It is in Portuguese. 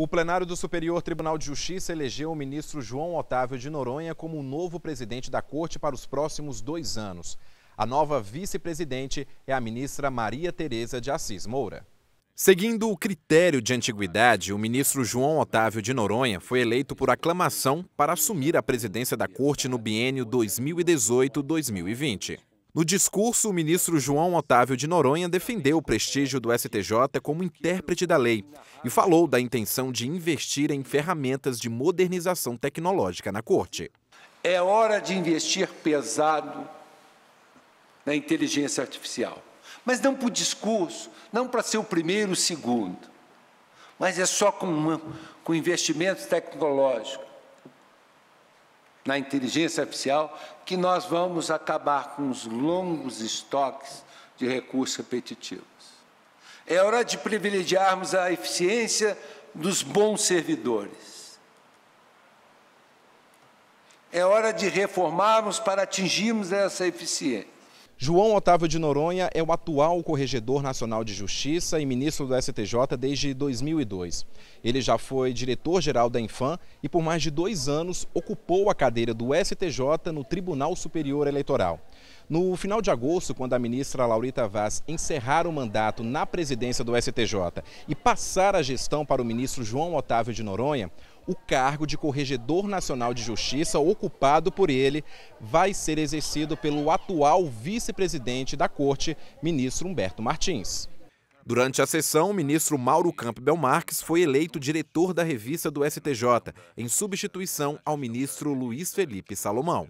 O plenário do Superior Tribunal de Justiça elegeu o ministro João Otávio de Noronha como o novo presidente da Corte para os próximos dois anos. A nova vice-presidente é a ministra Maria Tereza de Assis Moura. Seguindo o critério de antiguidade, o ministro João Otávio de Noronha foi eleito por aclamação para assumir a presidência da Corte no biênio 2018-2020. No discurso, o ministro João Otávio de Noronha defendeu o prestígio do STJ como intérprete da lei e falou da intenção de investir em ferramentas de modernização tecnológica na Corte. É hora de investir pesado na inteligência artificial. Mas não por discurso, não para ser o primeiro, o segundo. Mas é só com, uma, com investimentos tecnológicos na inteligência artificial, que nós vamos acabar com os longos estoques de recursos repetitivos. É hora de privilegiarmos a eficiência dos bons servidores. É hora de reformarmos para atingirmos essa eficiência. João Otávio de Noronha é o atual Corregedor Nacional de Justiça e ministro do STJ desde 2002. Ele já foi diretor-geral da Infam e, por mais de dois anos, ocupou a cadeira do STJ no Tribunal Superior Eleitoral. No final de agosto, quando a ministra Laurita Vaz encerrar o mandato na presidência do STJ e passar a gestão para o ministro João Otávio de Noronha, o cargo de Corregedor Nacional de Justiça, ocupado por ele, vai ser exercido pelo atual vice-presidente da Corte, ministro Humberto Martins. Durante a sessão, o ministro Mauro Campbell Marques foi eleito diretor da revista do STJ, em substituição ao ministro Luiz Felipe Salomão.